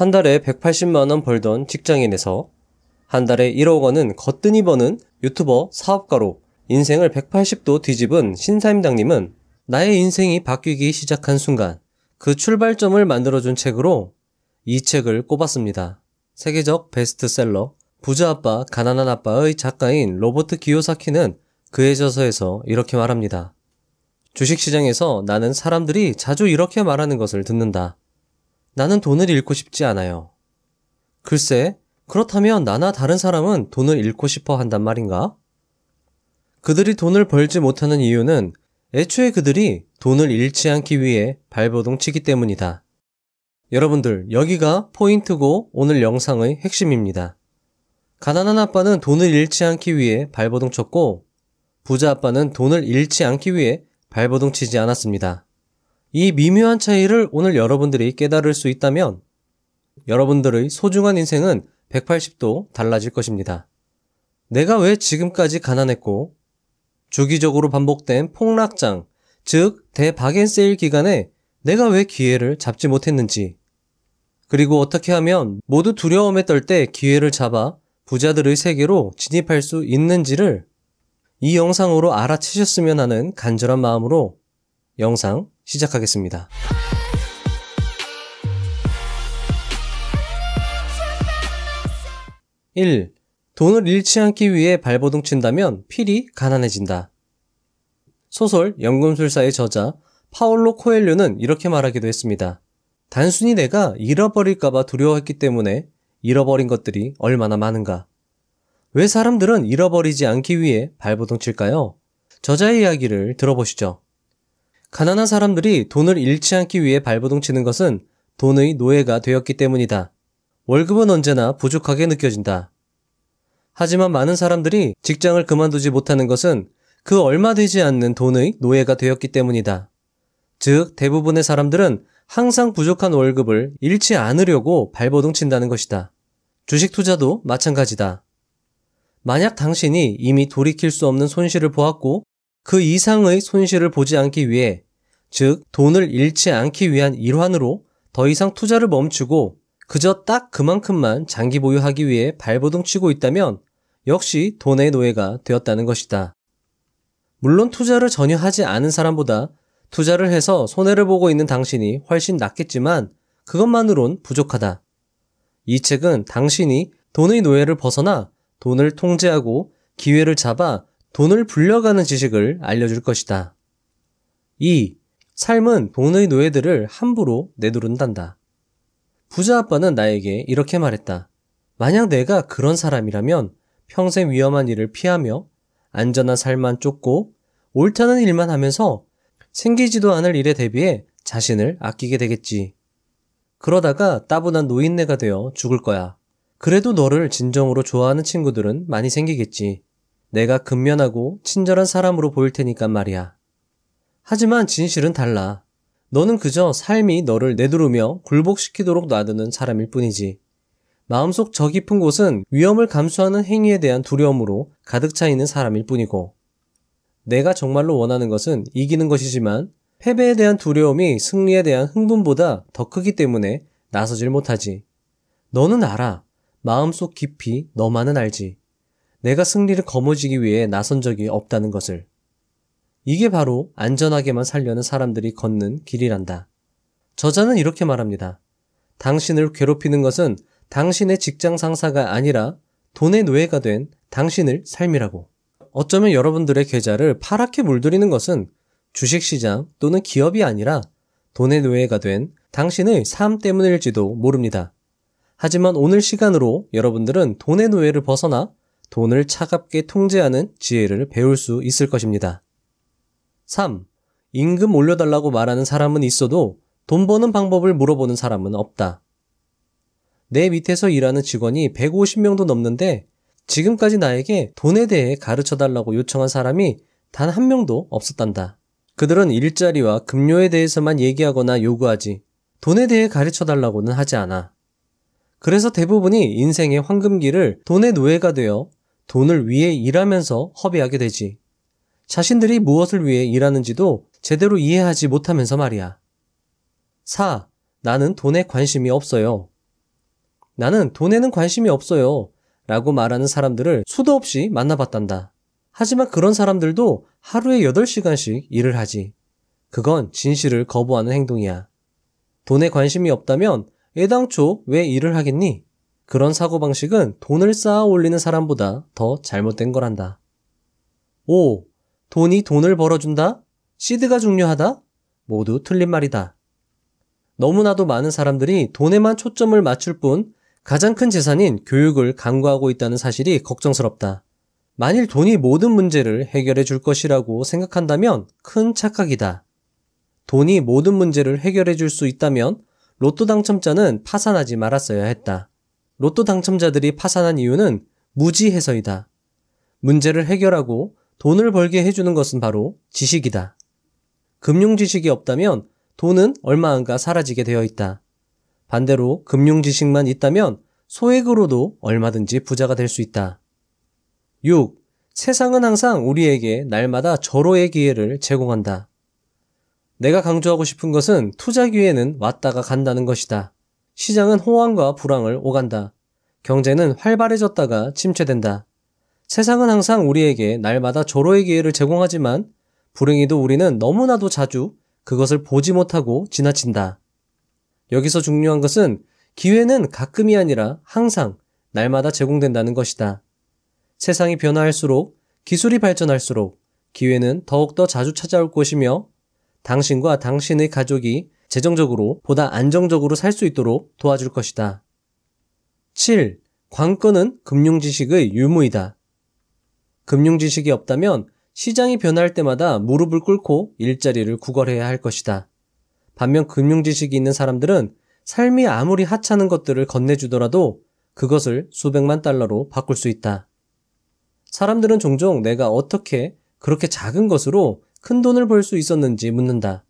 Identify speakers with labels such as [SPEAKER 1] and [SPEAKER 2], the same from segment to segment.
[SPEAKER 1] 한 달에 180만원 벌던 직장인에서 한 달에 1억 원은 거뜬히 버는 유튜버 사업가로 인생을 180도 뒤집은 신사임당님은 나의 인생이 바뀌기 시작한 순간 그 출발점을 만들어준 책으로 이 책을 꼽았습니다. 세계적 베스트셀러 부자 아빠 가난한 아빠의 작가인 로버트 기요사키는 그의 저서에서 이렇게 말합니다. 주식시장에서 나는 사람들이 자주 이렇게 말하는 것을 듣는다. 나는 돈을 잃고 싶지 않아요. 글쎄, 그렇다면 나나 다른 사람은 돈을 잃고 싶어 한단 말인가? 그들이 돈을 벌지 못하는 이유는 애초에 그들이 돈을 잃지 않기 위해 발버둥 치기 때문이다. 여러분들, 여기가 포인트고 오늘 영상의 핵심입니다. 가난한 아빠는 돈을 잃지 않기 위해 발버둥 쳤고, 부자 아빠는 돈을 잃지 않기 위해 발버둥 치지 않았습니다. 이 미묘한 차이를 오늘 여러분들이 깨달을 수 있다면 여러분들의 소중한 인생은 180도 달라질 것입니다. 내가 왜 지금까지 가난했고 주기적으로 반복된 폭락장, 즉 대박앤세일 기간에 내가 왜 기회를 잡지 못했는지 그리고 어떻게 하면 모두 두려움에 떨 때 기회를 잡아 부자들의 세계로 진입할 수 있는지를 이 영상으로 알아채셨으면 하는 간절한 마음으로 영상 시작하겠습니다. 일 돈을 잃지 않기 위해 발버둥 친다면 필히 가난해진다. 소설 연금술사의 저자 파울로 코엘료는 이렇게 말하기도 했습니다. 단순히 내가 잃어버릴까봐 두려워했기 때문에 잃어버린 것들이 얼마나 많은가. 왜 사람들은 잃어버리지 않기 위해 발버둥 칠까요? 저자의 이야기를 들어보시죠. 가난한 사람들이 돈을 잃지 않기 위해 발버둥 치는 것은 돈의 노예가 되었기 때문이다. 월급은 언제나 부족하게 느껴진다. 하지만 많은 사람들이 직장을 그만두지 못하는 것은 그 얼마 되지 않는 돈의 노예가 되었기 때문이다. 즉, 대부분의 사람들은 항상 부족한 월급을 잃지 않으려고 발버둥 친다는 것이다. 주식 투자도 마찬가지다. 만약 당신이 이미 돌이킬 수 없는 손실을 보았고 그 이상의 손실을 보지 않기 위해 즉 돈을 잃지 않기 위한 일환으로 더 이상 투자를 멈추고 그저 딱 그만큼만 장기 보유하기 위해 발버둥 치고 있다면 역시 돈의 노예가 되었다는 것이다. 물론 투자를 전혀 하지 않은 사람보다 투자를 해서 손해를 보고 있는 당신이 훨씬 낫겠지만 그것만으론 부족하다. 이 책은 당신이 돈의 노예를 벗어나 돈을 통제하고 기회를 잡아 돈을 불려가는 지식을 알려줄 것이다. 2. 삶은 돈의 노예들을 함부로 내두른단다. 부자 아빠는 나에게 이렇게 말했다. 만약 내가 그런 사람이라면 평생 위험한 일을 피하며 안전한 삶만 쫓고 옳다는 일만 하면서 생기지도 않을 일에 대비해 자신을 아끼게 되겠지. 그러다가 따분한 노인네가 되어 죽을 거야. 그래도 너를 진정으로 좋아하는 친구들은 많이 생기겠지. 내가 근면하고 친절한 사람으로 보일 테니까 말이야. 하지만 진실은 달라. 너는 그저 삶이 너를 내두르며 굴복시키도록 놔두는 사람일 뿐이지. 마음속 저 깊은 곳은 위험을 감수하는 행위에 대한 두려움으로 가득 차 있는 사람일 뿐이고. 내가 정말로 원하는 것은 이기는 것이지만 패배에 대한 두려움이 승리에 대한 흥분보다 더 크기 때문에 나서질 못하지. 너는 알아. 마음속 깊이 너만은 알지. 내가 승리를 거머쥐기 위해 나선 적이 없다는 것을. 이게 바로 안전하게만 살려는 사람들이 걷는 길이란다. 저자는 이렇게 말합니다. 당신을 괴롭히는 것은 당신의 직장 상사가 아니라 돈의 노예가 된 당신을 삶이라고. 어쩌면 여러분들의 계좌를 파랗게 물들이는 것은 주식시장 또는 기업이 아니라 돈의 노예가 된 당신의 삶 때문일지도 모릅니다. 하지만 오늘 시간으로 여러분들은 돈의 노예를 벗어나 돈을 차갑게 통제하는 지혜를 배울 수 있을 것입니다. 3. 임금 올려달라고 말하는 사람은 있어도 돈 버는 방법을 물어보는 사람은 없다. 내 밑에서 일하는 직원이 150명도 넘는데 지금까지 나에게 돈에 대해 가르쳐 달라고 요청한 사람이 단 한 명도 없었단다. 그들은 일자리와 급료에 대해서만 얘기하거나 요구하지 돈에 대해 가르쳐 달라고는 하지 않아. 그래서 대부분이 인생의 황금기를 돈의 노예가 되어 돈을 위해 일하면서 허비하게 되지. 자신들이 무엇을 위해 일하는지도 제대로 이해하지 못하면서 말이야. 4. 나는 돈에 관심이 없어요. 나는 돈에는 관심이 없어요. 라고 말하는 사람들을 수도 없이 만나봤단다. 하지만 그런 사람들도 하루에 8시간씩 일을 하지. 그건 진실을 거부하는 행동이야. 돈에 관심이 없다면 애당초 왜 일을 하겠니? 그런 사고방식은 돈을 쌓아 올리는 사람보다 더 잘못된 거란다. 5. 돈이 돈을 벌어준다? 시드가 중요하다? 모두 틀린 말이다. 너무나도 많은 사람들이 돈에만 초점을 맞출 뿐 가장 큰 재산인 교육을 간과하고 있다는 사실이 걱정스럽다. 만일 돈이 모든 문제를 해결해 줄 것이라고 생각한다면 큰 착각이다. 돈이 모든 문제를 해결해 줄 수 있다면 로또 당첨자는 파산하지 말았어야 했다. 로또 당첨자들이 파산한 이유는 무지해서이다. 문제를 해결하고 돈을 벌게 해주는 것은 바로 지식이다. 금융 지식이 없다면 돈은 얼마 안가 사라지게 되어 있다. 반대로 금융 지식만 있다면 소액으로도 얼마든지 부자가 될 수 있다. 6. 세상은 항상 우리에게 날마다 절호의 기회를 제공한다. 내가 강조하고 싶은 것은 투자 기회는 왔다가 간다는 것이다. 시장은 호황과 불황을 오간다. 경제는 활발해졌다가 침체된다. 세상은 항상 우리에게 날마다 절호의 기회를 제공하지만 불행히도 우리는 너무나도 자주 그것을 보지 못하고 지나친다. 여기서 중요한 것은 기회는 가끔이 아니라 항상 날마다 제공된다는 것이다. 세상이 변화할수록 기술이 발전할수록 기회는 더욱더 자주 찾아올 것이며 당신과 당신의 가족이 재정적으로 보다 안정적으로 살 수 있도록 도와줄 것이다. 7. 관건은 금융지식의 유무이다. 금융지식이 없다면 시장이 변할 때마다 무릎을 꿇고 일자리를 구걸해야 할 것이다. 반면 금융지식이 있는 사람들은 삶이 아무리 하찮은 것들을 건네주더라도 그것을 수백만 달러로 바꿀 수 있다. 사람들은 종종 내가 어떻게 그렇게 작은 것으로 큰 돈을 벌 수 있었는지 묻는다.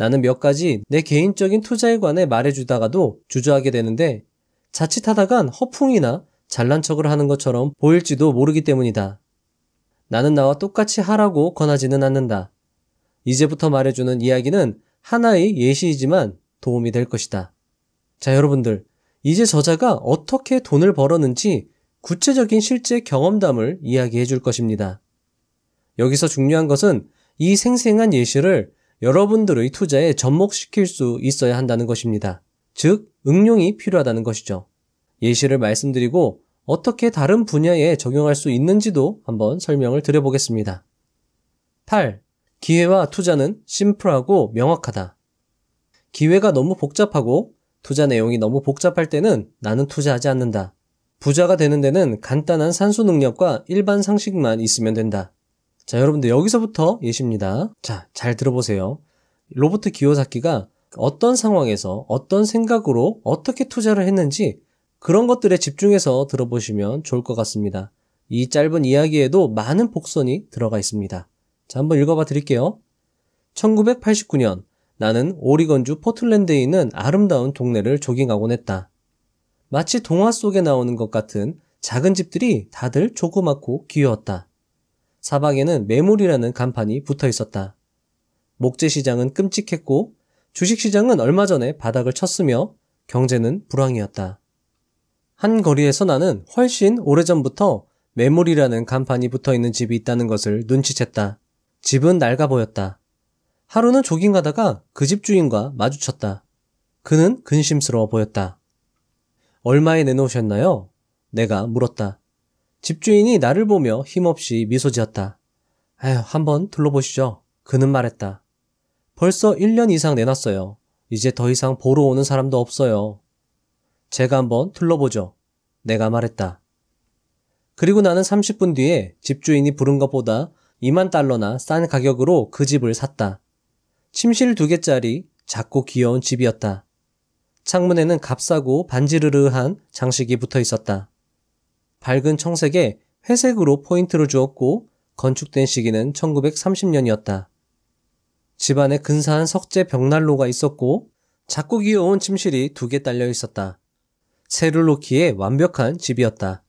[SPEAKER 1] 나는 몇 가지 내 개인적인 투자에 관해 말해주다가도 주저하게 되는데 자칫하다간 허풍이나 잘난 척을 하는 것처럼 보일지도 모르기 때문이다. 나는 나와 똑같이 하라고 권하지는 않는다. 이제부터 말해주는 이야기는 하나의 예시이지만 도움이 될 것이다. 자, 여러분들. 이제 저자가 어떻게 돈을 벌었는지 구체적인 실제 경험담을 이야기해 줄 것입니다. 여기서 중요한 것은 이 생생한 예시를 여러분들의 투자에 접목시킬 수 있어야 한다는 것입니다. 즉, 응용이 필요하다는 것이죠. 예시를 말씀드리고 어떻게 다른 분야에 적용할 수 있는지도 한번 설명을 드려보겠습니다. 8. 기회와 투자는 심플하고 명확하다. 기회가 너무 복잡하고 투자 내용이 너무 복잡할 때는 나는 투자하지 않는다. 부자가 되는 데는 간단한 산수 능력과 일반 상식만 있으면 된다. 자, 여러분들 여기서부터 예시입니다. 자, 잘 들어보세요. 로버트 기요사키가 어떤 상황에서 어떤 생각으로 어떻게 투자를 했는지 그런 것들에 집중해서 들어보시면 좋을 것 같습니다. 이 짧은 이야기에도 많은 복선이 들어가 있습니다. 자, 한번 읽어봐 드릴게요. 1989년 나는 오리건주 포틀랜드에 있는 아름다운 동네를 조깅하곤 했다. 마치 동화 속에 나오는 것 같은 작은 집들이 다들 조그맣고 귀여웠다. 사방에는 매물이라는 간판이 붙어 있었다. 목재 시장은 끔찍했고 주식 시장은 얼마 전에 바닥을 쳤으며 경제는 불황이었다. 한 거리에서 나는 훨씬 오래전부터 매물이라는 간판이 붙어 있는 집이 있다는 것을 눈치챘다. 집은 낡아 보였다. 하루는 조깅 가다가 그 집 주인과 마주쳤다. 그는 근심스러워 보였다. 얼마에 내놓으셨나요? 내가 물었다. 집주인이 나를 보며 힘없이 미소 지었다. 아휴, 한번 둘러보시죠. 그는 말했다. 벌써 1년 이상 내놨어요. 이제 더 이상 보러 오는 사람도 없어요. 제가 한번 둘러보죠. 내가 말했다. 그리고 나는 30분 뒤에 집주인이 부른 것보다 2만 달러나 싼 가격으로 그 집을 샀다. 침실 두 개짜리 작고 귀여운 집이었다. 창문에는 값싸고 반지르르한 장식이 붙어 있었다. 밝은 청색에 회색으로 포인트를 주었고 건축된 시기는 1930년이었다. 집안에 근사한 석재 벽난로가 있었고 작고 귀여운 침실이 두 개 딸려 있었다. 새를 놓기에 완벽한 집이었다.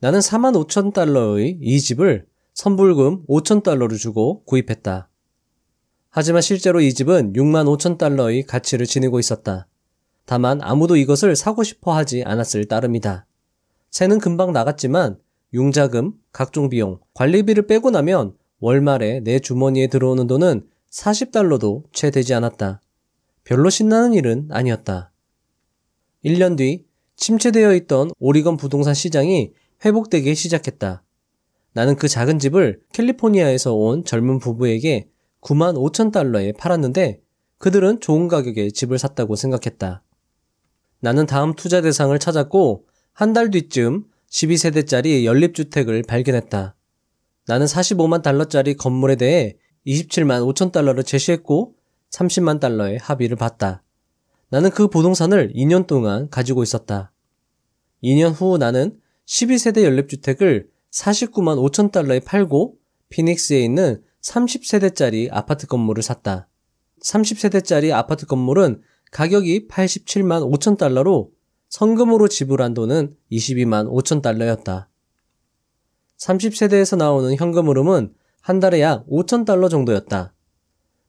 [SPEAKER 1] 나는 4만 5천 달러의 이 집을 선불금 5천 달러를 주고 구입했다. 하지만 실제로 이 집은 6만 5천 달러의 가치를 지니고 있었다. 다만 아무도 이것을 사고 싶어 하지 않았을 따름이다. 새는 금방 나갔지만 용자금, 각종 비용, 관리비를 빼고 나면 월말에 내 주머니에 들어오는 돈은 40달러도 채 되지 않았다. 별로 신나는 일은 아니었다. 1년 뒤 침체되어 있던 오리건 부동산 시장이 회복되기 시작했다. 나는 그 작은 집을 캘리포니아에서 온 젊은 부부에게 9만 5천 달러에 팔았는데 그들은 좋은 가격에 집을 샀다고 생각했다. 나는 다음 투자 대상을 찾았고 한달 뒤쯤 12세대짜리 연립주택을 발견했다. 나는 45만 달러짜리 건물에 대해 27만 5천 달러를 제시했고 30만 달러의 합의를 봤다. 나는 그 부동산을 2년 동안 가지고 있었다. 2년 후 나는 12세대 연립주택을 49만 5천 달러에 팔고 피닉스에 있는 30세대짜리 아파트 건물을 샀다. 30세대짜리 아파트 건물은 가격이 87만 5천 달러로 성금으로 지불한 돈은 22만 5천 달러였다. 30세대에서 나오는 현금 흐름은 한 달에 약 5천 달러 정도였다.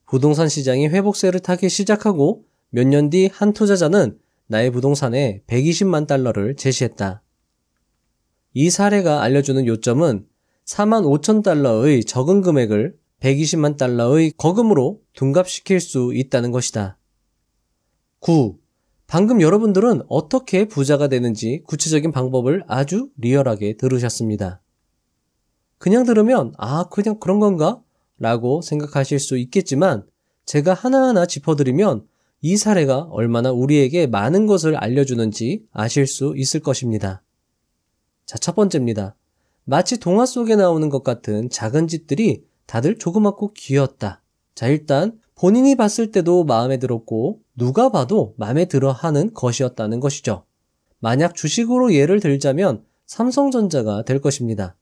[SPEAKER 1] 부동산 시장이 회복세를 타기 시작하고 몇 년 뒤 한 투자자는 나의 부동산에 120만 달러를 제시했다. 이 사례가 알려주는 요점은 4만 5천 달러의 적은 금액을 120만 달러의 거금으로 둔갑시킬 수 있다는 것이다. 9. 방금 여러분들은 어떻게 부자가 되는지 구체적인 방법을 아주 리얼하게 들으셨습니다. 그냥 들으면, 아, 그냥 그런 건가? 라고 생각하실 수 있겠지만, 제가 하나하나 짚어드리면 이 사례가 얼마나 우리에게 많은 것을 알려주는지 아실 수 있을 것입니다. 자, 첫 번째입니다. 마치 동화 속에 나오는 것 같은 작은 집들이 다들 조그맣고 귀엽다. 자, 일단 본인이 봤을 때도 마음에 들었고 누가 봐도 마음에 들어 하는 것이었다는 것이죠. 만약 주식으로 예를 들자면 삼성전자가 될 것입니다.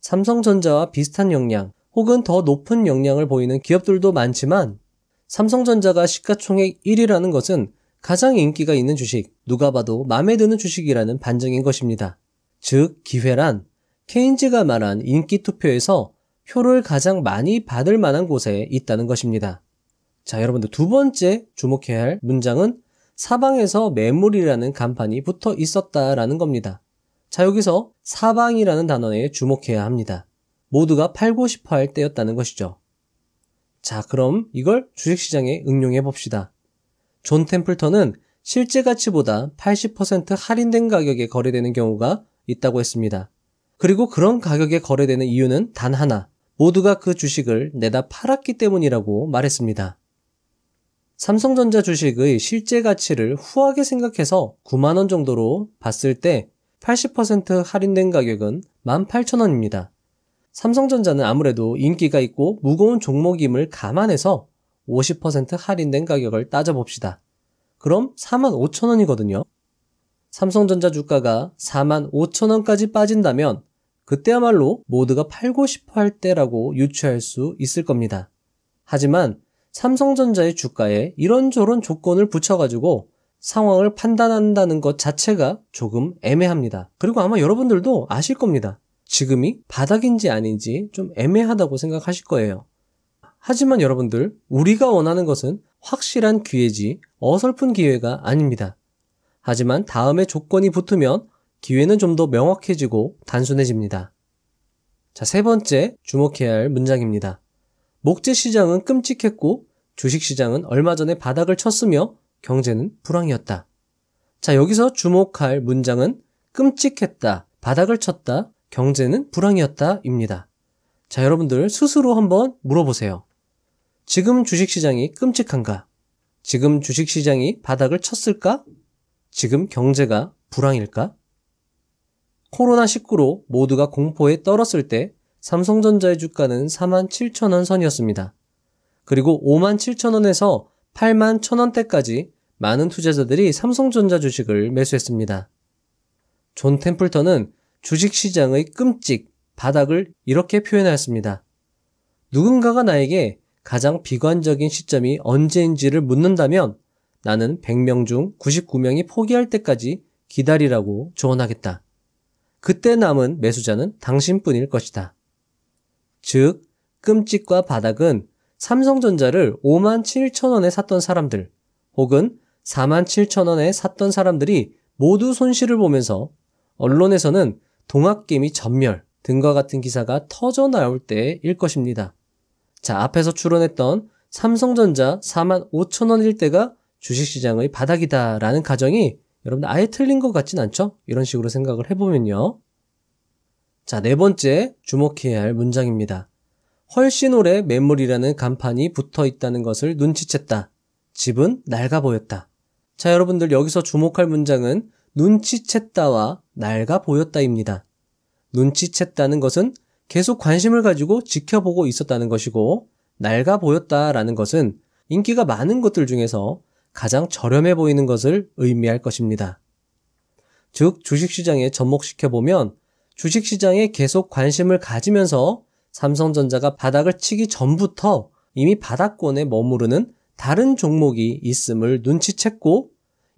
[SPEAKER 1] 삼성전자와 비슷한 역량 혹은 더 높은 역량을 보이는 기업들도 많지만 삼성전자가 시가총액 1위라는 것은 가장 인기가 있는 주식, 누가 봐도 마음에 드는 주식이라는 반증인 것입니다. 즉, 기회란 케인즈가 말한 인기 투표에서 표를 가장 많이 받을 만한 곳에 있다는 것입니다. 자, 여러분들 두 번째 주목해야 할 문장은 사방에서 매물이라는 간판이 붙어 있었다라는 겁니다. 자, 여기서 사방이라는 단어에 주목해야 합니다. 모두가 팔고 싶어 할 때였다는 것이죠. 자, 그럼 이걸 주식시장에 응용해 봅시다. 존 템플턴은 실제 가치보다 80% 할인된 가격에 거래되는 경우가 있다고 했습니다. 그리고 그런 가격에 거래되는 이유는 단 하나. 모두가 그 주식을 내다 팔았기 때문이라고 말했습니다. 삼성전자 주식의 실제 가치를 후하게 생각해서 9만원 정도로 봤을 때 80% 할인된 가격은 18,000원입니다. 삼성전자는 아무래도 인기가 있고 무거운 종목임을 감안해서 50% 할인된 가격을 따져봅시다. 그럼 45,000원이거든요. 삼성전자 주가가 45,000원까지 빠진다면 그때야말로 모두가 팔고 싶어 할 때라고 유추할 수 있을 겁니다. 하지만 삼성전자의 주가에 이런저런 조건을 붙여가지고 상황을 판단한다는 것 자체가 조금 애매합니다. 그리고 아마 여러분들도 아실 겁니다. 지금이 바닥인지 아닌지 좀 애매하다고 생각하실 거예요. 하지만 여러분들, 우리가 원하는 것은 확실한 기회지 어설픈 기회가 아닙니다. 하지만 다음에 조건이 붙으면 기회는 좀 더 명확해지고 단순해집니다. 자, 세 번째 주목해야 할 문장입니다. 목재 시장은 끔찍했고 주식 시장은 얼마 전에 바닥을 쳤으며 경제는 불황이었다. 자, 여기서 주목할 문장은 끔찍했다, 바닥을 쳤다, 경제는 불황이었다 입니다. 자, 여러분들 스스로 한번 물어보세요. 지금 주식 시장이 끔찍한가? 지금 주식 시장이 바닥을 쳤을까? 지금 경제가 불황일까? 코로나19로 모두가 공포에 떨었을 때 삼성전자의 주가는 4 7 0 0 0원 선이었습니다. 그리고 5 7 0 0 0원에서8 1 0 0 0원대까지 많은 투자자들이 삼성전자 주식을 매수했습니다. 존 템플턴은 주식시장의 끔찍, 바닥을 이렇게 표현하였습니다. 누군가가 나에게 가장 비관적인 시점이 언제인지를 묻는다면 나는 100명 중 99명이 포기할 때까지 기다리라고 조언하겠다. 그때 남은 매수자는 당신뿐일 것이다. 즉, 끔찍과 바닥은 삼성전자를 5만 7천 원에 샀던 사람들 혹은 4만 7천 원에 샀던 사람들이 모두 손실을 보면서 언론에서는 동학개미 전멸 등과 같은 기사가 터져 나올 때일 것입니다. 자, 앞에서 추론했던 삼성전자 4만 5천 원일 때가 주식시장의 바닥이다라는 가정이 여러분 들 아예 틀린 것 같진 않죠? 이런 식으로 생각을 해보면요. 자, 네 번째 주목해야 할 문장입니다. 훨씬 오래 매물이라는 간판이 붙어 있다는 것을 눈치챘다. 집은 낡아 보였다. 자, 여러분들 여기서 주목할 문장은 눈치챘다와 낡아 보였다입니다. 눈치챘다는 것은 계속 관심을 가지고 지켜보고 있었다는 것이고, 낡아 보였다라는 것은 인기가 많은 것들 중에서 가장 저렴해 보이는 것을 의미할 것입니다. 즉, 주식시장에 접목시켜보면 주식시장에 계속 관심을 가지면서 삼성전자가 바닥을 치기 전부터 이미 바닥권에 머무르는 다른 종목이 있음을 눈치챘고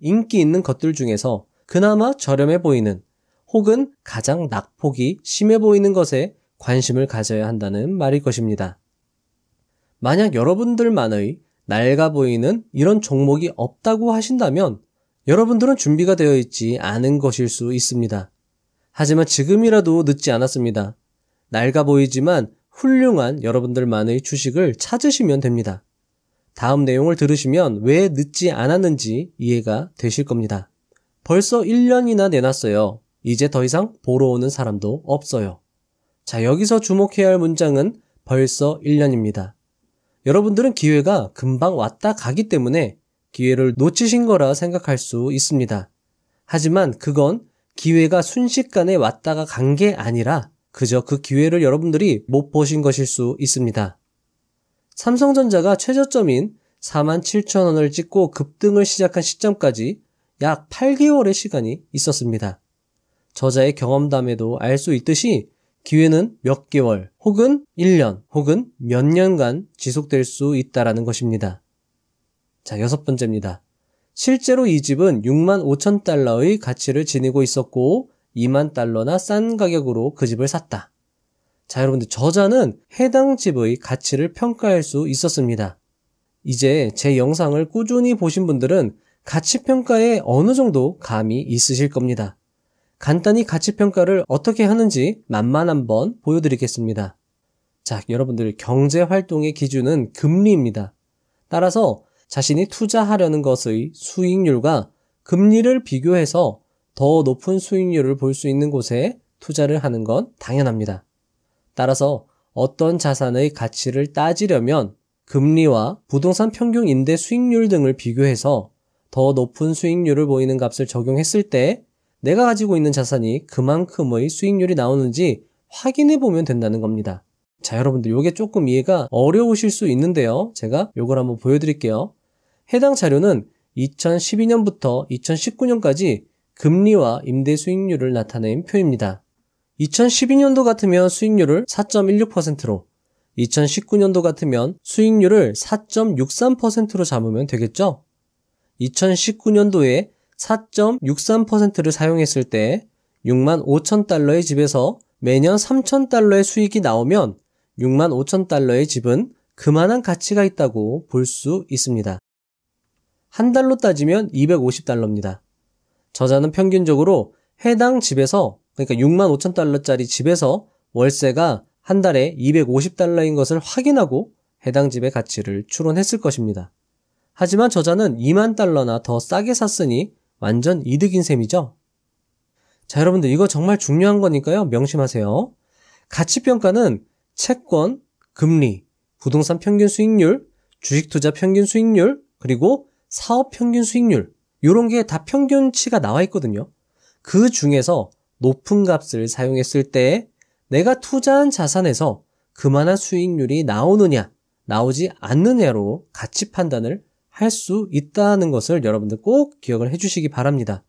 [SPEAKER 1] 인기 있는 것들 중에서 그나마 저렴해 보이는 혹은 가장 낙폭이 심해 보이는 것에 관심을 가져야 한다는 말일 것입니다. 만약 여러분들만의 낡아 보이는 이런 종목이 없다고 하신다면 여러분들은 준비가 되어 있지 않은 것일 수 있습니다. 하지만 지금이라도 늦지 않았습니다. 낡아 보이지만 훌륭한 여러분들만의 주식을 찾으시면 됩니다. 다음 내용을 들으시면 왜 늦지 않았는지 이해가 되실 겁니다. 벌써 1년이나 내놨어요. 이제 더 이상 보러 오는 사람도 없어요. 자, 여기서 주목해야 할 문장은 벌써 1년입니다. 여러분들은 기회가 금방 왔다 가기 때문에 기회를 놓치신 거라 생각할 수 있습니다. 하지만 그건 기회가 순식간에 왔다가 간 게 아니라 그저 그 기회를 여러분들이 못 보신 것일 수 있습니다. 삼성전자가 최저점인 47,000원을 찍고 급등을 시작한 시점까지 약 8개월의 시간이 있었습니다. 저자의 경험담에도 알 수 있듯이 기회는 몇 개월 혹은 1년 혹은 몇 년간 지속될 수 있다라는 것입니다. 자, 여섯 번째입니다. 실제로 이 집은 6만 5천 달러의 가치를 지니고 있었고 2만 달러나 싼 가격으로 그 집을 샀다. 자, 여러분들 저자는 해당 집의 가치를 평가할 수 있었습니다. 이제 제 영상을 꾸준히 보신 분들은 가치평가에 어느 정도 감이 있으실 겁니다. 간단히 가치평가를 어떻게 하는지 만만 한번 보여드리겠습니다. 자, 여러분들 경제활동의 기준은 금리입니다. 따라서 자신이 투자하려는 것의 수익률과 금리를 비교해서 더 높은 수익률을 볼 수 있는 곳에 투자를 하는 건 당연합니다. 따라서 어떤 자산의 가치를 따지려면 금리와 부동산 평균 임대 수익률 등을 비교해서 더 높은 수익률을 보이는 값을 적용했을 때 내가 가지고 있는 자산이 그만큼의 수익률이 나오는지 확인해 보면 된다는 겁니다. 자, 여러분들 이게 조금 이해가 어려우실 수 있는데요. 제가 이걸 한번 보여드릴게요. 해당 자료는 2012년부터 2019년까지 금리와 임대 수익률을 나타낸 표입니다. 2012년도 같으면 수익률을 4.16%로, 2019년도 같으면 수익률을 4.63%로 잡으면 되겠죠? 2019년도에 4.63%를 사용했을 때 6만 5천 달러의 집에서 매년 3천 달러의 수익이 나오면 6만 5천 달러의 집은 그만한 가치가 있다고 볼 수 있습니다. 한 달로 따지면 250달러입니다. 저자는 평균적으로 해당 집에서 그러니까 6만 5천 달러짜리 집에서 월세가 한 달에 250달러인 것을 확인하고 해당 집의 가치를 추론했을 것입니다. 하지만 저자는 2만 달러나 더 싸게 샀으니 완전 이득인 셈이죠. 자, 여러분들 이거 정말 중요한 거니까요. 명심하세요. 가치평가는 채권, 금리, 부동산 평균 수익률, 주식 투자 평균 수익률, 그리고 사업 평균 수익률 이런 게 다 평균치가 나와 있거든요. 그 중에서 높은 값을 사용했을 때 내가 투자한 자산에서 그만한 수익률이 나오느냐 나오지 않느냐로 가치 판단을 할 수 있다는 것을 여러분들 꼭 기억을 해주시기 바랍니다.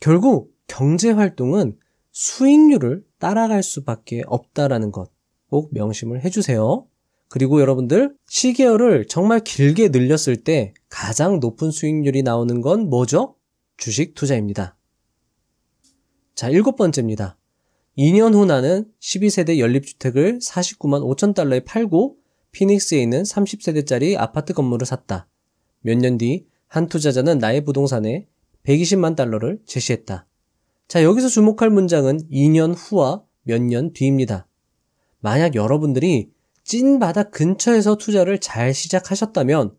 [SPEAKER 1] 결국 경제 활동은 수익률을 따라갈 수밖에 없다라는 것 꼭 명심을 해주세요. 그리고 여러분들 시계열을 정말 길게 늘렸을 때 가장 높은 수익률이 나오는 건 뭐죠? 주식 투자입니다. 자, 일곱 번째입니다. 2년 후 나는 12세대 연립주택을 49만 5천 달러에 팔고 피닉스에 있는 30세대짜리 아파트 건물을 샀다. 몇 년 뒤 한 투자자는 나의 부동산에 120만 달러를 제시했다. 자, 여기서 주목할 문장은 2년 후와 몇 년 뒤입니다. 만약 여러분들이 찐 바닥 근처에서 투자를 잘 시작하셨다면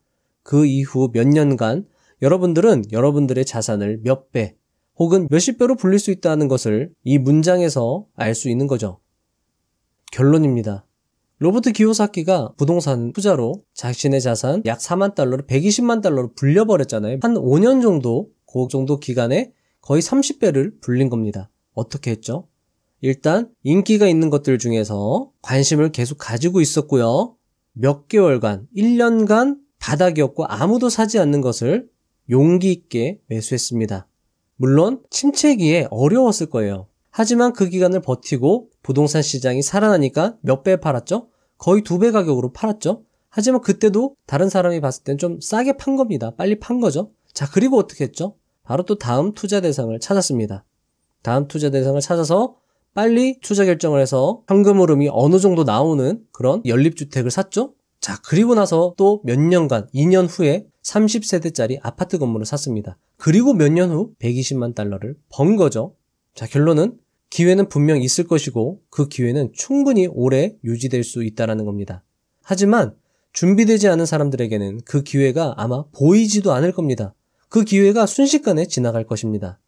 [SPEAKER 1] 그 이후 몇 년간 여러분들은 여러분들의 자산을 몇 배 혹은 몇십 배로 불릴 수 있다는 것을 이 문장에서 알 수 있는 거죠. 결론입니다. 로버트 기호사키가 부동산 투자로 자신의 자산 약 4만 달러를 120만 달러로 불려버렸잖아요. 한 5년 정도, 그 정도 기간에 거의 30배를 불린 겁니다. 어떻게 했죠? 일단 인기가 있는 것들 중에서 관심을 계속 가지고 있었고요. 몇 개월간, 1년간 바닥이었고 아무도 사지 않는 것을 용기 있게 매수했습니다. 물론 침체기에 어려웠을 거예요. 하지만 그 기간을 버티고 부동산 시장이 살아나니까 몇 배 팔았죠? 거의 두 배 가격으로 팔았죠? 하지만 그때도 다른 사람이 봤을 땐 좀 싸게 판 겁니다. 빨리 판 거죠? 자, 그리고 어떻게 했죠? 바로 또 다음 투자 대상을 찾았습니다. 다음 투자 대상을 찾아서 빨리 투자 결정을 해서 현금 흐름이 어느 정도 나오는 그런 연립주택을 샀죠. 자, 그리고 나서 또 몇 년간, 2년 후에 30세대짜리 아파트 건물을 샀습니다. 그리고 몇 년 후 120만 달러를 번 거죠. 자, 결론은 기회는 분명 있을 것이고 그 기회는 충분히 오래 유지될 수있다는 겁니다. 하지만 준비되지 않은 사람들에게는 그 기회가 아마 보이지도 않을 겁니다. 그 기회가 순식간에 지나갈 것입니다.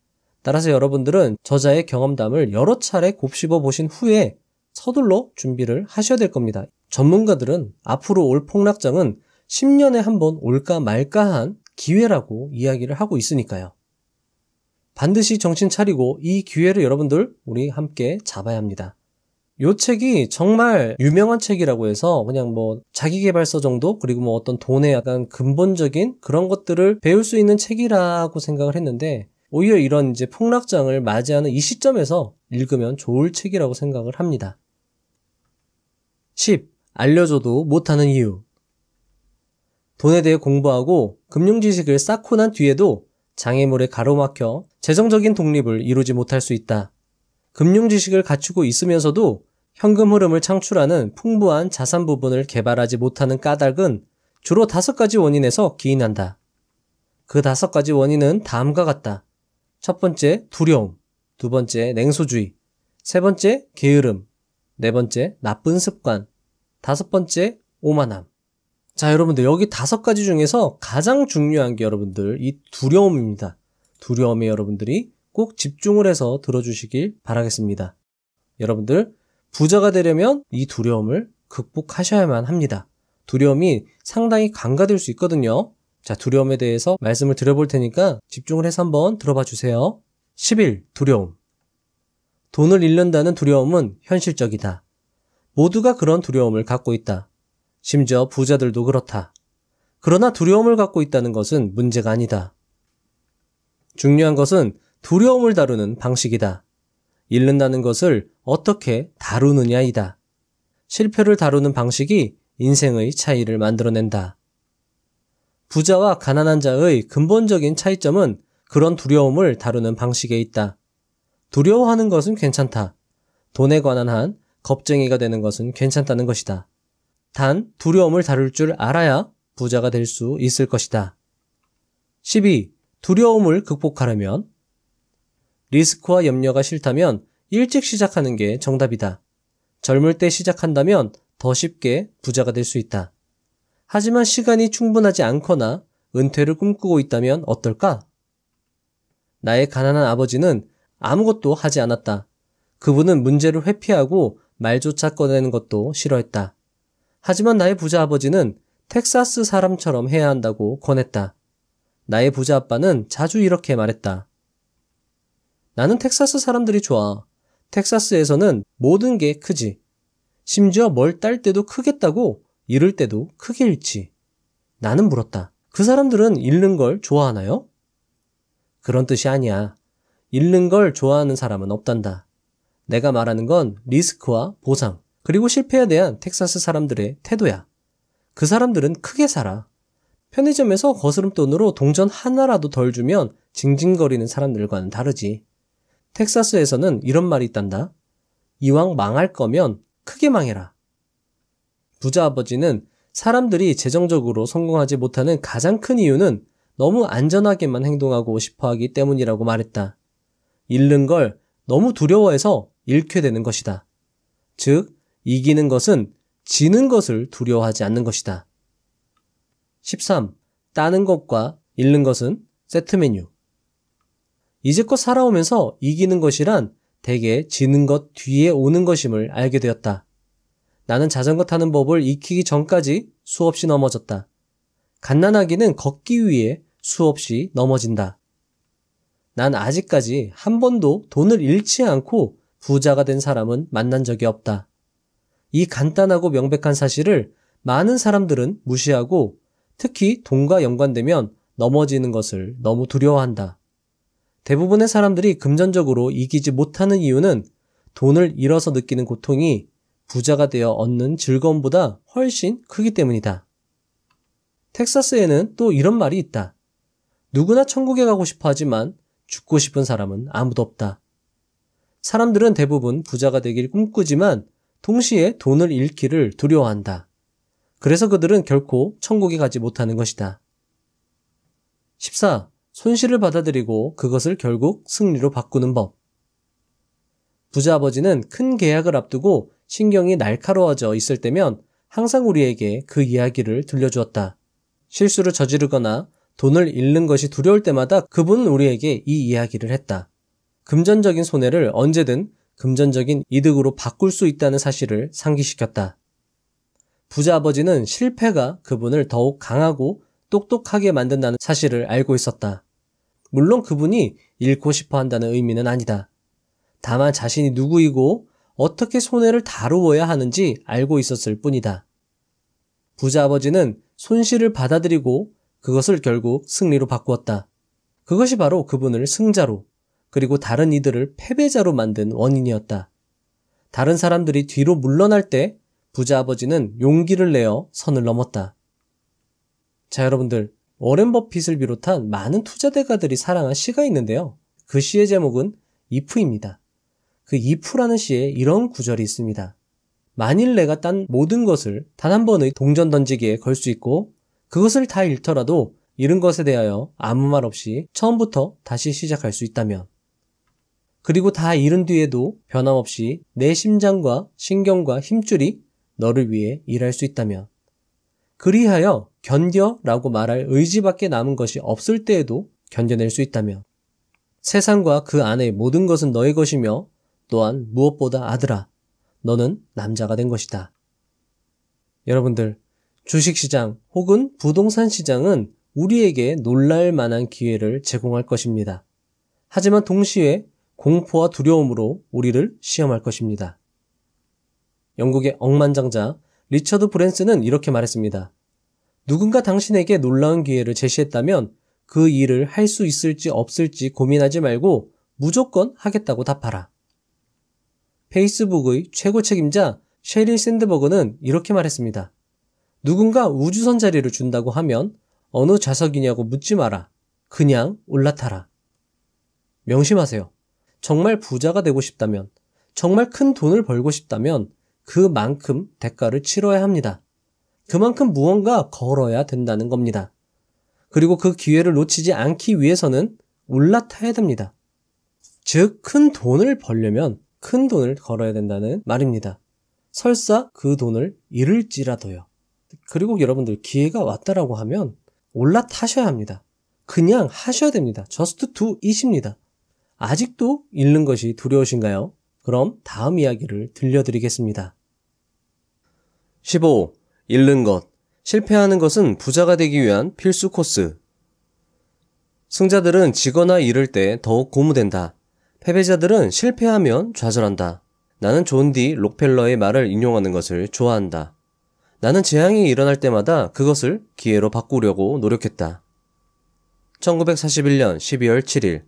[SPEAKER 1] 따라서 여러분들은 저자의 경험담을 여러 차례 곱씹어 보신 후에 서둘러 준비를 하셔야 될 겁니다. 전문가들은 앞으로 올 폭락장은 10년에 한번 올까 말까한 기회라고 이야기를 하고 있으니까요. 반드시 정신 차리고 이 기회를 여러분들 우리 함께 잡아야 합니다. 요 책이 정말 유명한 책이라고 해서 그냥 뭐 자기개발서 정도 그리고 뭐 어떤 돈의 약간 근본적인 그런 것들을 배울 수 있는 책이라고 생각을 했는데 오히려 이런 이제 폭락장을 맞이하는 이 시점에서 읽으면 좋을 책이라고 생각을 합니다. 10. 알려줘도 못하는 이유. 돈에 대해 공부하고 금융 지식을 쌓고 난 뒤에도 장애물에 가로막혀 재정적인 독립을 이루지 못할 수 있다. 금융 지식을 갖추고 있으면서도 현금 흐름을 창출하는 풍부한 자산 부분을 개발하지 못하는 까닭은 주로 다섯 가지 원인에서 기인한다. 그 다섯 가지 원인은 다음과 같다. 첫 번째 두려움, 두 번째 냉소주의, 세 번째 게으름, 네 번째 나쁜 습관, 다섯 번째 오만함. 자, 여러분들 여기 다섯 가지 중에서 가장 중요한 게 여러분들 이 두려움입니다. 두려움에 여러분들이 꼭 집중을 해서 들어주시길 바라겠습니다. 여러분들 부자가 되려면 이 두려움을 극복하셔야만 합니다. 두려움이 상당히 강화될 수 있거든요. 자, 두려움에 대해서 말씀을 드려볼 테니까 집중을 해서 한번 들어봐 주세요. 10일, 두려움. 돈을 잃는다는 두려움은 현실적이다. 모두가 그런 두려움을 갖고 있다. 심지어 부자들도 그렇다. 그러나 두려움을 갖고 있다는 것은 문제가 아니다. 중요한 것은 두려움을 다루는 방식이다. 잃는다는 것을 어떻게 다루느냐이다. 실패를 다루는 방식이 인생의 차이를 만들어낸다. 부자와 가난한 자의 근본적인 차이점은 그런 두려움을 다루는 방식에 있다. 두려워하는 것은 괜찮다. 돈에 관한 한 겁쟁이가 되는 것은 괜찮다는 것이다. 단 두려움을 다룰 줄 알아야 부자가 될 수 있을 것이다. 12. 두려움을 극복하려면 리스크와 염려가 싫다면 일찍 시작하는 게 정답이다. 젊을 때 시작한다면 더 쉽게 부자가 될 수 있다. 하지만 시간이 충분하지 않거나 은퇴를 꿈꾸고 있다면 어떨까? 나의 가난한 아버지는 아무것도 하지 않았다. 그분은 문제를 회피하고 말조차 꺼내는 것도 싫어했다. 하지만 나의 부자 아버지는 텍사스 사람처럼 해야 한다고 권했다. 나의 부자 아빠는 자주 이렇게 말했다. 나는 텍사스 사람들이 좋아. 텍사스에서는 모든 게 크지. 심지어 뭘 딸 때도 크겠다고 이럴 때도 크게 잃지. 나는 물었다. 그 사람들은 잃는 걸 좋아하나요? 그런 뜻이 아니야. 잃는 걸 좋아하는 사람은 없단다. 내가 말하는 건 리스크와 보상, 그리고 실패에 대한 텍사스 사람들의 태도야. 그 사람들은 크게 살아. 편의점에서 거스름돈으로 동전 하나라도 덜 주면 징징거리는 사람들과는 다르지. 텍사스에서는 이런 말이 있단다. 이왕 망할 거면 크게 망해라. 부자 아버지는 사람들이 재정적으로 성공하지 못하는 가장 큰 이유는 너무 안전하게만 행동하고 싶어 하기 때문이라고 말했다. 잃는 걸 너무 두려워해서 잃게 되는 것이다. 즉, 이기는 것은 지는 것을 두려워하지 않는 것이다. 13. 따는 것과 잃는 것은 세트 메뉴. 이제껏 살아오면서 이기는 것이란 대개 지는 것 뒤에 오는 것임을 알게 되었다. 나는 자전거 타는 법을 익히기 전까지 수없이 넘어졌다. 갓난아기는 걷기 위해 수없이 넘어진다. 난 아직까지 한 번도 돈을 잃지 않고 부자가 된 사람은 만난 적이 없다. 이 간단하고 명백한 사실을 많은 사람들은 무시하고 특히 돈과 연관되면 넘어지는 것을 너무 두려워한다. 대부분의 사람들이 금전적으로 이기지 못하는 이유는 돈을 잃어서 느끼는 고통이 부자가 되어 얻는 즐거움보다 훨씬 크기 때문이다. 텍사스에는 또 이런 말이 있다. 누구나 천국에 가고 싶어 하지만 죽고 싶은 사람은 아무도 없다. 사람들은 대부분 부자가 되길 꿈꾸지만 동시에 돈을 잃기를 두려워한다. 그래서 그들은 결코 천국에 가지 못하는 것이다. 14. 손실을 받아들이고 그것을 결국 승리로 바꾸는 법. 부자 아버지는 큰 계약을 앞두고 신경이 날카로워져 있을 때면 항상 우리에게 그 이야기를 들려주었다. 실수를 저지르거나 돈을 잃는 것이 두려울 때마다 그분은 우리에게 이 이야기를 했다. 금전적인 손해를 언제든 금전적인 이득으로 바꿀 수 있다는 사실을 상기시켰다. 부자 아버지는 실패가 그분을 더욱 강하고 똑똑하게 만든다는 사실을 알고 있었다. 물론 그분이 잃고 싶어 한다는 의미는 아니다. 다만 자신이 누구이고 어떻게 손해를 다루어야 하는지 알고 있었을 뿐이다. 부자 아버지는 손실을 받아들이고 그것을 결국 승리로 바꾸었다. 그것이 바로 그분을 승자로 그리고 다른 이들을 패배자로 만든 원인이었다. 다른 사람들이 뒤로 물러날 때 부자 아버지는 용기를 내어 선을 넘었다. 자, 여러분들. 워렌 버핏을 비롯한 많은 투자 대가들이 사랑한 시가 있는데요. 그 시의 제목은 이프입니다. 그 if라는 시에 이런 구절이 있습니다. 만일 내가 딴 모든 것을 단 한 번의 동전 던지기에 걸 수 있고 그것을 다 잃더라도 잃은 것에 대하여 아무 말 없이 처음부터 다시 시작할 수 있다면 그리고 다 잃은 뒤에도 변함없이 내 심장과 신경과 힘줄이 너를 위해 일할 수 있다면 그리하여 견뎌라고 말할 의지밖에 남은 것이 없을 때에도 견뎌낼 수 있다면 세상과 그안에 모든 것은 너의 것이며 또한 무엇보다 아들아, 너는 남자가 된 것이다. 여러분들, 주식시장 혹은 부동산 시장은 우리에게 놀랄 만한 기회를 제공할 것입니다. 하지만 동시에 공포와 두려움으로 우리를 시험할 것입니다. 영국의 억만장자 리처드 브랜스는 이렇게 말했습니다. 누군가 당신에게 놀라운 기회를 제시했다면 그 일을 할 수 있을지 없을지 고민하지 말고 무조건 하겠다고 답하라. 페이스북의 최고 책임자 셰릴 샌드버그는 이렇게 말했습니다. 누군가 우주선 자리를 준다고 하면 어느 좌석이냐고 묻지 마라. 그냥 올라타라. 명심하세요. 정말 부자가 되고 싶다면, 정말 큰 돈을 벌고 싶다면 그만큼 대가를 치러야 합니다. 그만큼 무언가 걸어야 된다는 겁니다. 그리고 그 기회를 놓치지 않기 위해서는 올라타야 됩니다. 즉, 큰 돈을 벌려면 큰 돈을 걸어야 된다는 말입니다. 설사 그 돈을 잃을지라도요. 그리고 여러분들 기회가 왔다라고 하면 올라타셔야 합니다. 그냥 하셔야 됩니다. just do it입니다. 아직도 잃는 것이 두려우신가요? 그럼 다음 이야기를 들려드리겠습니다. 15. 잃는 것. 실패하는 것은 부자가 되기 위한 필수 코스. 승자들은 지거나 잃을 때 더욱 고무된다. 패배자들은 실패하면 좌절한다. 나는 존 디 록펠러의 말을 인용하는 것을 좋아한다. 나는 재앙이 일어날 때마다 그것을 기회로 바꾸려고 노력했다. 1941년 12월 7일,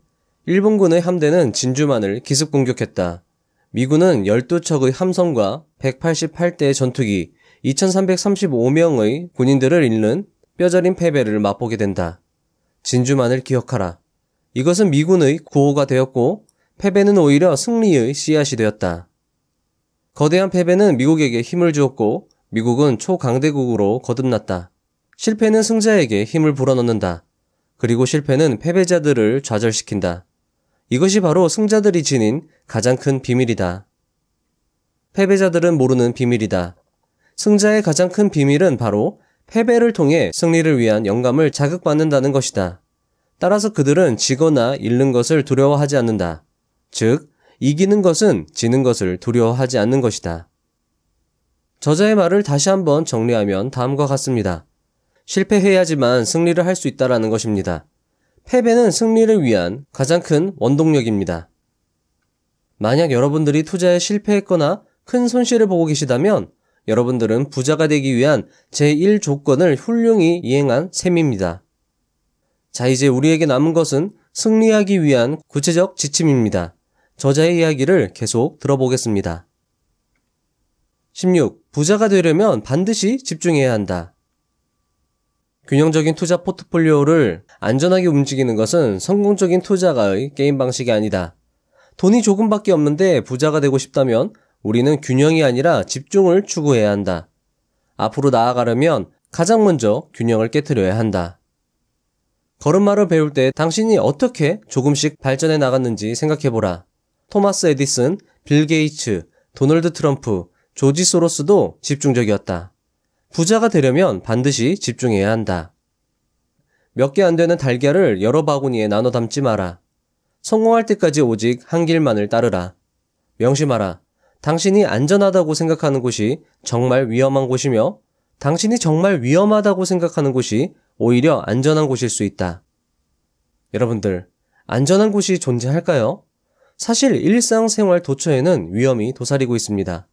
[SPEAKER 1] 일본군의 함대는 진주만을 기습 공격했다. 미군은 12척의 함선과 188대의 전투기, 2335명의 군인들을 잃는 뼈저린 패배를 맛보게 된다. 진주만을 기억하라. 이것은 미군의 구호가 되었고 패배는 오히려 승리의 씨앗이 되었다. 거대한 패배는 미국에게 힘을 주었고 미국은 초강대국으로 거듭났다. 실패는 승자에게 힘을 불어넣는다. 그리고 실패는 패배자들을 좌절시킨다. 이것이 바로 승자들이 지닌 가장 큰 비밀이다. 패배자들은 모르는 비밀이다. 승자의 가장 큰 비밀은 바로 패배를 통해 승리를 위한 영감을 자극받는다는 것이다. 따라서 그들은 지거나 잃는 것을 두려워하지 않는다. 즉, 이기는 것은 지는 것을 두려워하지 않는 것이다. 저자의 말을 다시 한번 정리하면 다음과 같습니다. 실패해야지만 승리를 할 수 있다라는 것입니다. 패배는 승리를 위한 가장 큰 원동력입니다. 만약 여러분들이 투자에 실패했거나 큰 손실을 보고 계시다면 여러분들은 부자가 되기 위한 제1조건을 훌륭히 이행한 셈입니다. 자, 이제 우리에게 남은 것은 승리하기 위한 구체적 지침입니다. 저자의 이야기를 계속 들어보겠습니다. 16. 부자가 되려면 반드시 집중해야 한다. 균형적인 투자 포트폴리오를 안전하게 움직이는 것은 성공적인 투자가의 게임 방식이 아니다. 돈이 조금밖에 없는데 부자가 되고 싶다면 우리는 균형이 아니라 집중을 추구해야 한다. 앞으로 나아가려면 가장 먼저 균형을 깨뜨려야 한다. 걸음마를 배울 때 당신이 어떻게 조금씩 발전해 나갔는지 생각해보라. 토마스 에디슨, 빌 게이츠, 도널드 트럼프, 조지 소로스도 집중적이었다. 부자가 되려면 반드시 집중해야 한다. 몇 개 안 되는 달걀을 여러 바구니에 나눠 담지 마라. 성공할 때까지 오직 한 길만을 따르라. 명심하라. 당신이 안전하다고 생각하는 곳이 정말 위험한 곳이며 당신이 정말 위험하다고 생각하는 곳이 오히려 안전한 곳일 수 있다. 여러분들, 안전한 곳이 존재할까요? 사실 일상생활 도처에는 위험이 도사리고 있습니다.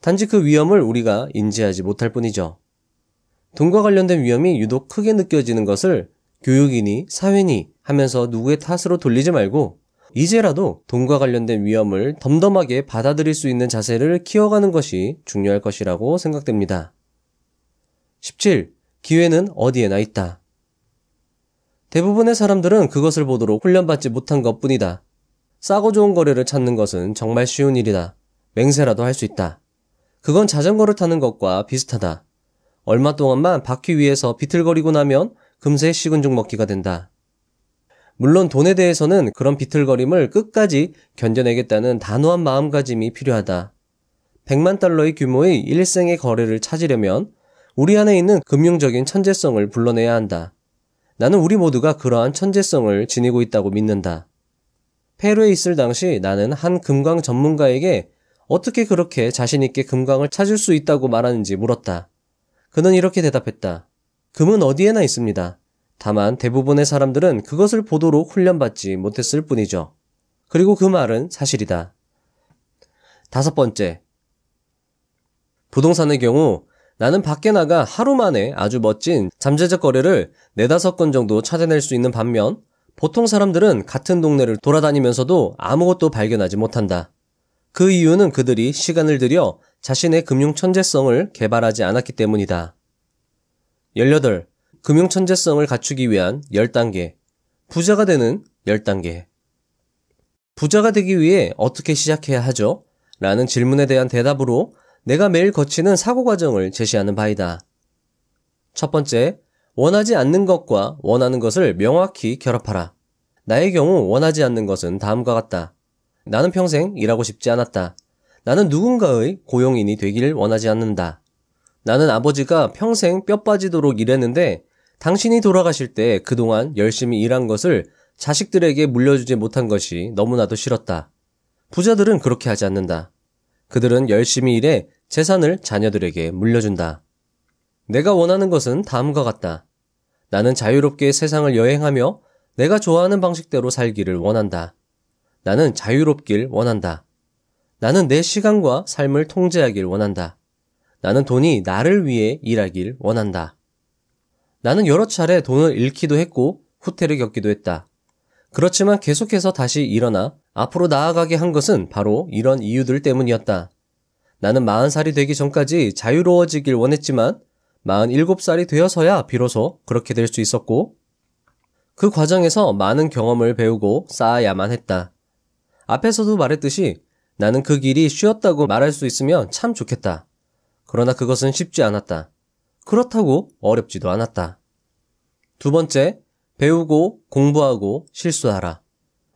[SPEAKER 1] 단지 그 위험을 우리가 인지하지 못할 뿐이죠. 돈과 관련된 위험이 유독 크게 느껴지는 것을 교육이니 사회니 하면서 누구의 탓으로 돌리지 말고 이제라도 돈과 관련된 위험을 덤덤하게 받아들일 수 있는 자세를 키워가는 것이 중요할 것이라고 생각됩니다. 17. 기회는 어디에나 있다. 대부분의 사람들은 그것을 보도록 훈련받지 못한 것 뿐이다. 싸고 좋은 거리를 찾는 것은 정말 쉬운 일이다. 맹세라도 할 수 있다. 그건 자전거를 타는 것과 비슷하다. 얼마 동안만 바퀴 위에서 비틀거리고 나면 금세 식은 죽 먹기가 된다. 물론 돈에 대해서는 그런 비틀거림을 끝까지 견뎌내겠다는 단호한 마음가짐이 필요하다. 100만 달러의 규모의 일생의 거래를 찾으려면 우리 안에 있는 금융적인 천재성을 불러내야 한다. 나는 우리 모두가 그러한 천재성을 지니고 있다고 믿는다. 페루에 있을 당시 나는 한 금광 전문가에게 어떻게 그렇게 자신있게 금광을 찾을 수 있다고 말하는지 물었다. 그는 이렇게 대답했다. 금은 어디에나 있습니다. 다만 대부분의 사람들은 그것을 보도록 훈련받지 못했을 뿐이죠. 그리고 그 말은 사실이다. 다섯 번째. 부동산의 경우 나는 밖에 나가 하루 만에 아주 멋진 잠재적 거래를 네다섯 건 정도 찾아낼 수 있는 반면 보통 사람들은 같은 동네를 돌아다니면서도 아무것도 발견하지 못한다. 그 이유는 그들이 시간을 들여 자신의 금융 천재성을 개발하지 않았기 때문이다. 18. 금융 천재성을 갖추기 위한 10단계. 부자가 되는 10단계. 부자가 되기 위해 어떻게 시작해야 하죠? 라는 질문에 대한 대답으로 내가 매일 거치는 사고 과정을 제시하는 바이다. 첫 번째, 원하지 않는 것과 원하는 것을 명확히 결합하라. 나의 경우 원하지 않는 것은 다음과 같다. 나는 평생 일하고 싶지 않았다. 나는 누군가의 고용인이 되기를 원하지 않는다. 나는 아버지가 평생 뼈 빠지도록 일했는데 당신이 돌아가실 때 그동안 열심히 일한 것을 자식들에게 물려주지 못한 것이 너무나도 싫었다. 부자들은 그렇게 하지 않는다. 그들은 열심히 일해 재산을 자녀들에게 물려준다. 내가 원하는 것은 다음과 같다. 나는 자유롭게 세상을 여행하며 내가 좋아하는 방식대로 살기를 원한다. 나는 자유롭길 원한다. 나는 내 시간과 삶을 통제하길 원한다. 나는 돈이 나를 위해 일하길 원한다. 나는 여러 차례 돈을 잃기도 했고 후퇴를 겪기도 했다. 그렇지만 계속해서 다시 일어나 앞으로 나아가게 한 것은 바로 이런 이유들 때문이었다. 나는 40살이 되기 전까지 자유로워지길 원했지만 47살이 되어서야 비로소 그렇게 될 수 있었고 그 과정에서 많은 경험을 배우고 쌓아야만 했다. 앞에서도 말했듯이 나는 그 길이 쉬웠다고 말할 수 있으면 참 좋겠다. 그러나 그것은 쉽지 않았다. 그렇다고 어렵지도 않았다. 두 번째, 배우고 공부하고 실수하라.